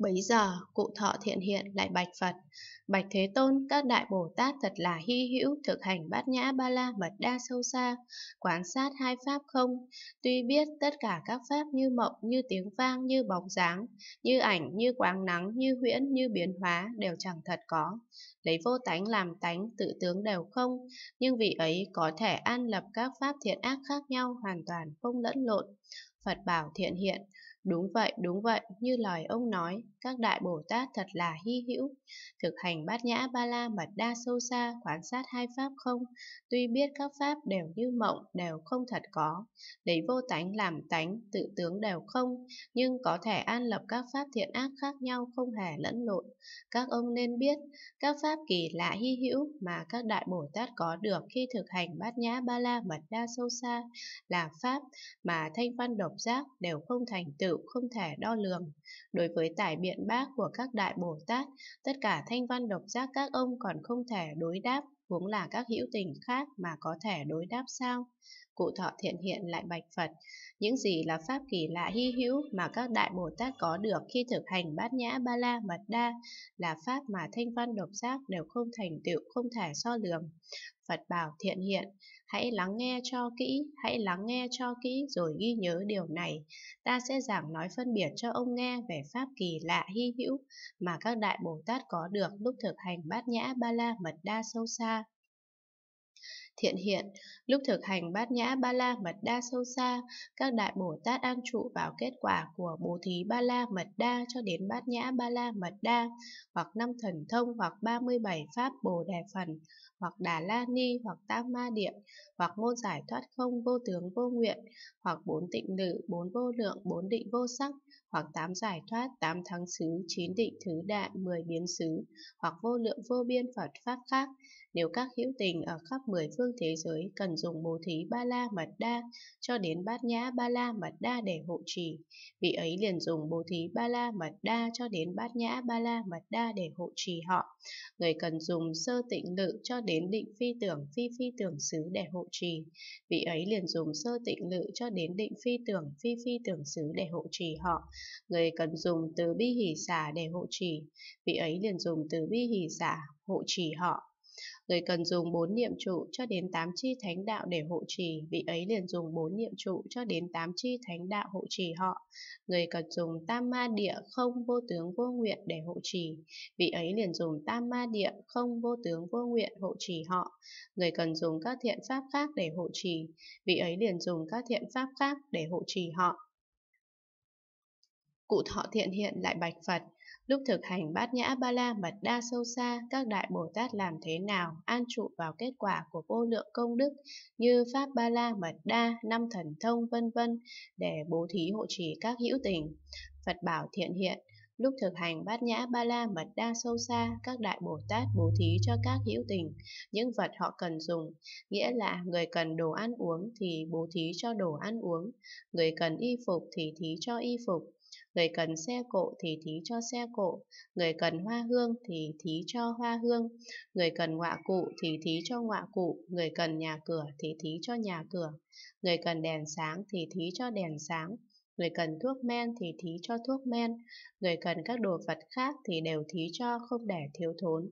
Bấy giờ, cụ thọ thiện hiện lại bạch Phật, bạch Thế Tôn, các đại Bồ Tát thật là hy hữu thực hành bát nhã ba la mật đa sâu xa, quan sát hai pháp không, tuy biết tất cả các pháp như mộng, như tiếng vang, như bóng dáng, như ảnh, như quáng nắng, như huyễn, như biến hóa đều chẳng thật có, lấy vô tánh làm tánh tự tướng đều không, nhưng vị ấy có thể an lập các pháp thiện ác khác nhau hoàn toàn không lẫn lộn. Phật bảo thiện hiện, Đúng vậy, đúng vậy, như lời ông nói, các đại Bồ Tát thật là hy hữu. Thực hành bát nhã ba la mật đa sâu xa, quan sát hai pháp không, tuy biết các pháp đều như mộng, đều không thật có. Lấy vô tánh làm tánh, tự tướng đều không, nhưng có thể an lập các pháp thiện ác khác nhau không hề lẫn lộn. Các ông nên biết, các pháp pháp kỳ lạ hy hữu mà các đại Bồ Tát có được khi thực hành bát nhã ba la mật đa sâu xa là pháp mà thanh văn độc giác đều không thành tựu, không thể đo lường. Đối với tài biện bác của các đại Bồ Tát, tất cả thanh văn độc giác các ông còn không thể đối đáp, huống là các hữu tình khác mà có thể đối đáp sao? Cụ thọ thiện hiện lại bạch Phật, những gì là pháp kỳ lạ hy hữu mà các đại Bồ Tát có được khi thực hành bát nhã ba la mật đa là pháp mà thanh văn độc giác đều không thành tựu, không thể so lường. Phật bảo thiện hiện, hãy lắng nghe cho kỹ, hãy lắng nghe cho kỹ rồi ghi nhớ điều này. Ta sẽ giảng nói phân biệt cho ông nghe về pháp kỳ lạ hy hữu mà các đại Bồ Tát có được lúc thực hành bát nhã ba la mật đa sâu xa thiện hiện, lúc thực hành bát nhã ba la mật đa sâu xa, các đại Bồ Tát an trụ vào kết quả của bố thí ba la mật đa cho đến bát nhã ba la mật đa, hoặc năm thần thông hoặc 37 pháp Bồ đề phần, hoặc Đà La Ni hoặc Tam Ma Địa, hoặc môn giải thoát không vô tướng vô nguyện, hoặc bốn tịnh nữ, bốn vô lượng, bốn định vô sắc, hoặc tám giải thoát, tám thắng xứ, chín định thứ đại, mười biến xứ, hoặc vô lượng vô biên Phật pháp khác, nếu các hữu tình ở khắp mười phương thế giới cần dùng bố thí ba la mật đa cho đến bát nhã ba la mật đa để hộ trì, vị ấy liền dùng bố thí ba la mật đa cho đến bát nhã ba la mật đa để hộ trì họ. Người cần dùng sơ tịnh lự cho đến định phi tưởng phi phi tưởng xứ để hộ trì, vị ấy liền dùng sơ tịnh lự cho đến định phi tưởng phi phi tưởng xứ để hộ trì họ. Người cần dùng từ bi hỷ xả để hộ trì, vị ấy liền dùng từ bi hỷ xả hộ trì họ Người cần dùng bốn niệm trụ cho đến tám chi thánh đạo để hộ trì, vị ấy liền dùng bốn niệm trụ cho đến tám chi thánh đạo hộ trì họ. Người cần dùng tam ma địa không vô tướng vô nguyện để hộ trì, vị ấy liền dùng tam ma địa không vô tướng vô nguyện hộ trì họ. Người cần dùng các thiện pháp khác để hộ trì, vị ấy liền dùng các thiện pháp khác để hộ trì họ. Cụ thọ thiện hiện lại bạch Phật, Lúc thực hành bát nhã ba la mật đa sâu xa, các đại Bồ Tát làm thế nào an trụ vào kết quả của vô lượng công đức như pháp ba la mật đa, năm thần thông vân vân để bố thí hộ trì các hữu tình. Phật bảo thiện hiện, lúc thực hành bát nhã ba la mật đa sâu xa, các đại Bồ Tát bố thí cho các hữu tình những vật họ cần dùng, nghĩa là người cần đồ ăn uống thì bố thí cho đồ ăn uống, người cần y phục thì thí cho y phục, Người cần xe cộ thì thí cho xe cộ, người cần hoa hương thì thí cho hoa hương, người cần ngọa cụ thì thí cho ngọa cụ, người cần nhà cửa thì thí cho nhà cửa, người cần đèn sáng thì thí cho đèn sáng, người cần thuốc men thì thí cho thuốc men, người cần các đồ vật khác thì đều thí cho không để thiếu thốn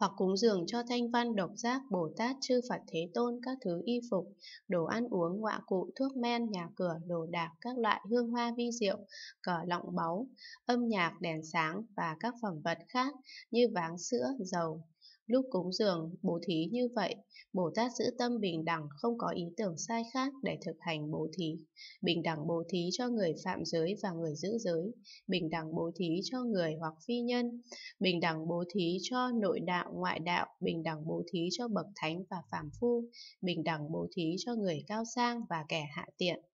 hoặc cúng dường cho thanh văn độc giác Bồ Tát chư Phật Thế Tôn các thứ y phục, đồ ăn uống, ngọa cụ, thuốc men, nhà cửa, đồ đạc, các loại hương hoa vi diệu, cờ lọng báu, âm nhạc, đèn sáng và các phẩm vật khác như váng sữa, dầu, Lúc cúng dường, bố thí như vậy, Bồ Tát giữ tâm bình đẳng không có ý tưởng sai khác để thực hành bố thí. Bình đẳng bố thí cho người phạm giới và người giữ giới, bình đẳng bố thí cho người hoặc phi nhân, bình đẳng bố thí cho nội đạo, ngoại đạo, bình đẳng bố thí cho bậc thánh và phàm phu, bình đẳng bố thí cho người cao sang và kẻ hạ tiện.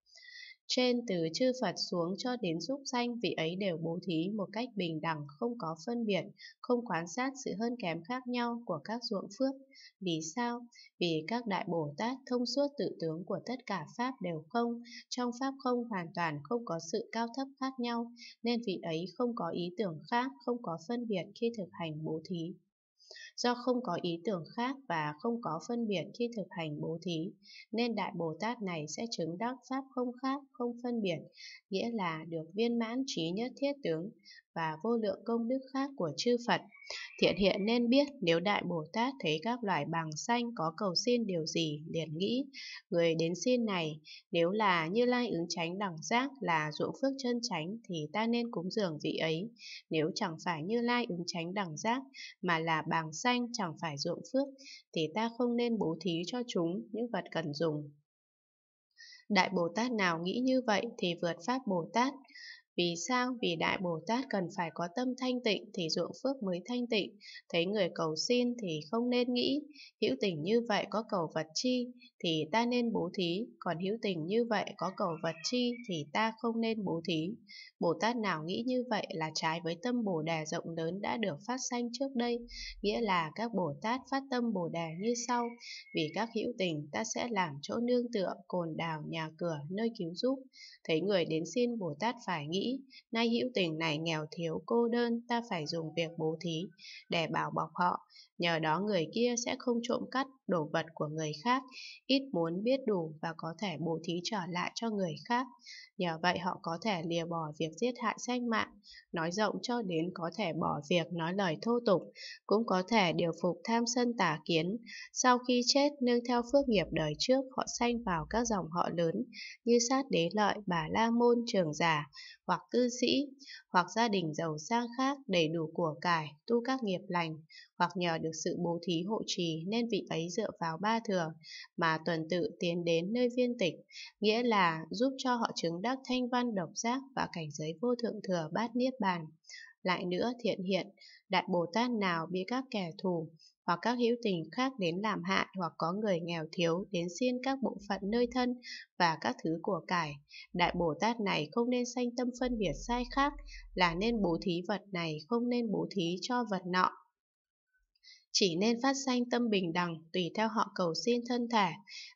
Trên từ chư Phật xuống cho đến giúp sanh vị ấy đều bố thí một cách bình đẳng, không có phân biệt, không quan sát sự hơn kém khác nhau của các ruộng phước. Vì sao? Vì các đại Bồ Tát thông suốt tự tướng của tất cả Pháp đều không, trong Pháp không hoàn toàn không có sự cao thấp khác nhau, nên vị ấy không có ý tưởng khác, không có phân biệt khi thực hành bố thí. Do không có ý tưởng khác và không có phân biệt khi thực hành bố thí, nên Đại Bồ Tát này sẽ chứng đắc Pháp không khác, không phân biệt, nghĩa là được viên mãn trí nhất thiết tướng và vô lượng công đức khác của chư Phật. Thiện hiện nên biết nếu Đại Bồ Tát thấy các loài bằng xanh có cầu xin điều gì liền nghĩ, người đến xin này, nếu là như lai ứng tránh đẳng giác là ruộng phước chân tránh thì ta nên cúng dường vị ấy. Nếu chẳng phải như lai ứng tránh đẳng giác mà là bằng xanh chẳng phải ruộng phước thì ta không nên bố thí cho chúng những vật cần dùng. Đại Bồ Tát nào nghĩ như vậy thì vượt Pháp Bồ Tát. Vì sao? Vì Đại Bồ Tát cần phải có tâm thanh tịnh thì ruộng phước mới thanh tịnh, thấy người cầu xin thì không nên nghĩ, hữu tình như vậy có cầu vật chi thì ta nên bố thí, còn hữu tình như vậy có cầu vật chi thì ta không nên bố thí. Bồ Tát nào nghĩ như vậy là trái với tâm Bồ đề rộng lớn đã được phát sanh trước đây, nghĩa là các Bồ Tát phát tâm Bồ đề như sau, vì các hữu tình ta sẽ làm chỗ nương tựa, cồn đào, nhà cửa, nơi cứu giúp. Thấy người đến xin Bồ Tát phải nghĩ nay hữu tình này nghèo thiếu cô đơn ta phải dùng việc bố thí để bảo bọc họ, nhờ đó người kia sẽ không trộm cắt đồ vật của người khác, ít muốn biết đủ và có thể bố thí trở lại cho người khác. Nhờ vậy họ có thể lìa bỏ việc giết hại sách mạng, nói rộng cho đến có thể bỏ việc nói lời thô tục, cũng có thể điều phục tham sân tà kiến. Sau khi chết, nương theo phước nghiệp đời trước, họ sanh vào các dòng họ lớn như sát đế lợi, bà la môn, trường giả, hoặc cư sĩ, hoặc gia đình giàu sang khác đầy đủ của cải, tu các nghiệp lành, hoặc nhờ được sự bố thí hộ trì nên vị ấy dựa vào ba thừa mà tuần tự tiến đến nơi viên tịch, nghĩa là giúp cho họ chứng đắc thanh văn độc giác và cảnh giới vô thượng thừa bát niết bàn. Lại nữa thiện hiện, Đại Bồ Tát nào bị các kẻ thù, hoặc các hữu tình khác đến làm hại hoặc có người nghèo thiếu đến xin các bộ phận nơi thân và các thứ của cải. Đại Bồ Tát này không nên sanh tâm phân biệt sai khác, là nên bố thí vật này, không nên bố thí cho vật nọ chỉ nên phát sanh tâm bình đẳng tùy theo họ cầu xin thân thể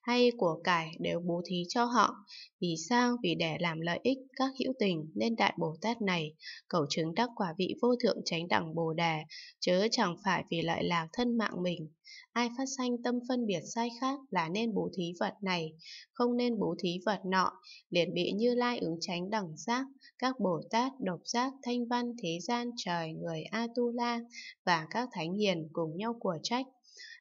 hay của cải đều bố thí cho họ. Vì sao? Vì để làm lợi ích các hữu tình nên Đại Bồ Tát này cầu chứng đắc quả vị vô thượng chánh đẳng Bồ Đề, chớ chẳng phải vì lợi lạc thân mạng mình ai phát sanh tâm phân biệt sai khác là nên bố thí vật này, không nên bố thí vật nọ, liền bị Như Lai ứng tránh đẳng giác, các Bồ Tát, độc giác, thanh văn, thế gian, trời, người A-tu-la và các thánh hiền cùng nhau của trách.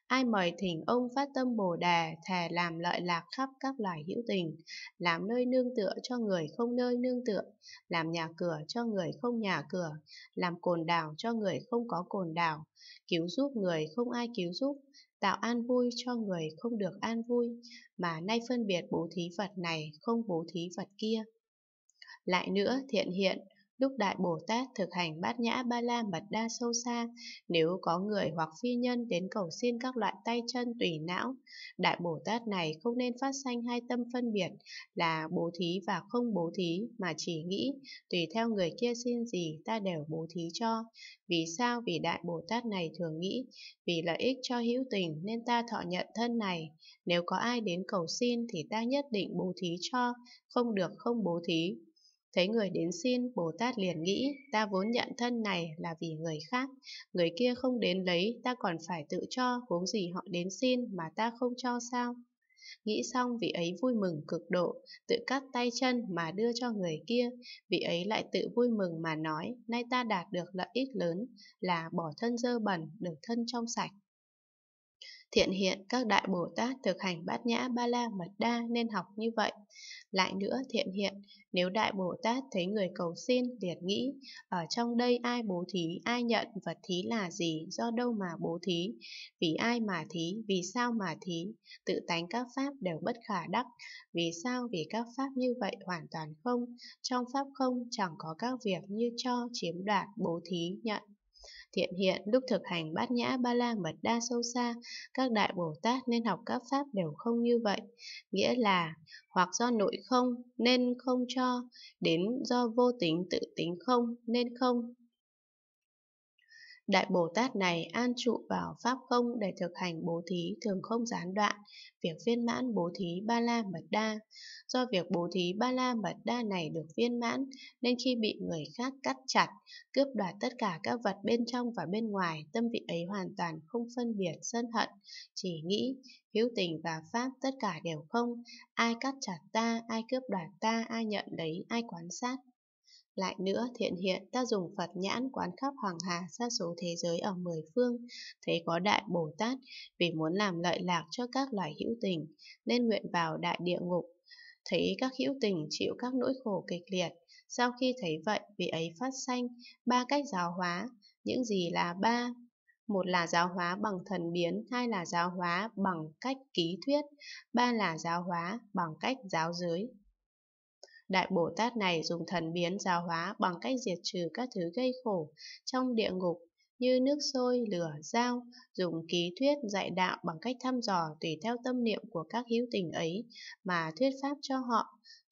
Ai mời thỉnh ông phát tâm Bồ đề, thề làm lợi lạc khắp các loài hữu tình, làm nơi nương tựa cho người không nơi nương tựa, làm nhà cửa cho người không nhà cửa, làm cồn đảo cho người không có cồn đảo, cứu giúp người không ai cứu giúp, tạo an vui cho người không được an vui, mà nay phân biệt bố thí vật này không bố thí vật kia. Lại nữa, thiện hiện, Lúc Đại Bồ Tát thực hành bát nhã ba la mật đa sâu xa, nếu có người hoặc phi nhân đến cầu xin các loại tay chân tùy não, Đại Bồ Tát này không nên phát sanh hai tâm phân biệt là bố thí và không bố thí mà chỉ nghĩ tùy theo người kia xin gì ta đều bố thí cho. Vì sao? Vì Đại Bồ Tát này thường nghĩ, vì lợi ích cho hữu tình nên ta thọ nhận thân này. Nếu có ai đến cầu xin thì ta nhất định bố thí cho, không được không bố thí. Thấy người đến xin, Bồ Tát liền nghĩ, ta vốn nhận thân này là vì người khác, người kia không đến lấy, ta còn phải tự cho, huống gì họ đến xin mà ta không cho sao. Nghĩ xong vị ấy vui mừng cực độ, tự cắt tay chân mà đưa cho người kia, vị ấy lại tự vui mừng mà nói, nay ta đạt được lợi ích lớn là bỏ thân dơ bẩn, được thân trong sạch. Thiện hiện các đại Bồ Tát thực hành bát nhã ba la mật đa nên học như vậy. Lại nữa thiện hiện, nếu đại Bồ Tát thấy người cầu xin liền nghĩ, ở trong đây ai bố thí, ai nhận vật thí là gì, do đâu mà bố thí, vì ai mà thí, vì sao mà thí, tự tánh các pháp đều bất khả đắc, vì sao vì các pháp như vậy hoàn toàn không, trong pháp không chẳng có các việc như cho, chiếm đoạt, bố thí, nhận. Thiện hiện lúc thực hành bát nhã ba la mật đa sâu xa, các đại Bồ Tát nên học các pháp đều không như vậy, nghĩa là hoặc do nội không nên không cho, đến do vô tính tự tính không nên không, Đại Bồ Tát này an trụ vào pháp không để thực hành bố thí thường không gián đoạn, việc viên mãn bố thí ba la mật đa. Do việc bố thí ba la mật đa này được viên mãn, nên khi bị người khác cắt chặt, cướp đoạt tất cả các vật bên trong và bên ngoài, tâm vị ấy hoàn toàn không phân biệt sân hận, chỉ nghĩ, hữu tình và pháp tất cả đều không, ai cắt chặt ta, ai cướp đoạt ta, ai nhận lấy, ai quan sát, lại nữa, thiện hiện ta dùng Phật nhãn quán khắp hoàng hà xa số thế giới ở mười phương, thấy có đại Bồ Tát vì muốn làm lợi lạc cho các loài hữu tình, nên nguyện vào đại địa ngục. Thấy các hữu tình chịu các nỗi khổ kịch liệt, sau khi thấy vậy vị ấy phát sanh ba cách giáo hóa, những gì là ba? Một là giáo hóa bằng thần biến, hai là giáo hóa bằng cách ký thuyết, ba là giáo hóa bằng cách giáo giới, Đại Bồ Tát này dùng thần biến giáo hóa bằng cách diệt trừ các thứ gây khổ trong địa ngục như nước sôi, lửa, dao, dùng ký thuyết dạy đạo bằng cách thăm dò tùy theo tâm niệm của các hữu tình ấy mà thuyết pháp cho họ,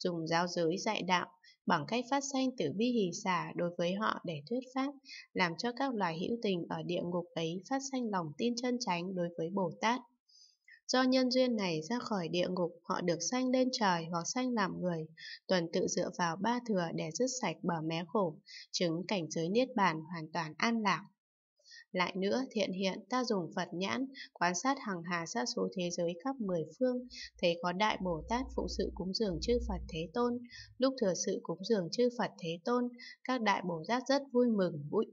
dùng giáo giới dạy đạo bằng cách phát sanh từ bi hỷ xả đối với họ để thuyết pháp, làm cho các loài hữu tình ở địa ngục ấy phát sanh lòng tin chân chánh đối với Bồ Tát. Do nhân duyên này ra khỏi địa ngục, họ được sanh lên trời hoặc sanh làm người, tuần tự dựa vào ba thừa để dứt sạch bờ mé khổ, chứng cảnh giới niết bàn hoàn toàn an lạc. Lại nữa, thiện hiện, ta dùng Phật nhãn, quan sát hàng hà sát số thế giới khắp mười phương, thấy có Đại Bồ Tát phụ sự cúng dường chư Phật Thế Tôn. Lúc thừa sự cúng dường chư Phật Thế Tôn, các Đại Bồ Tát rất vui mừng, vui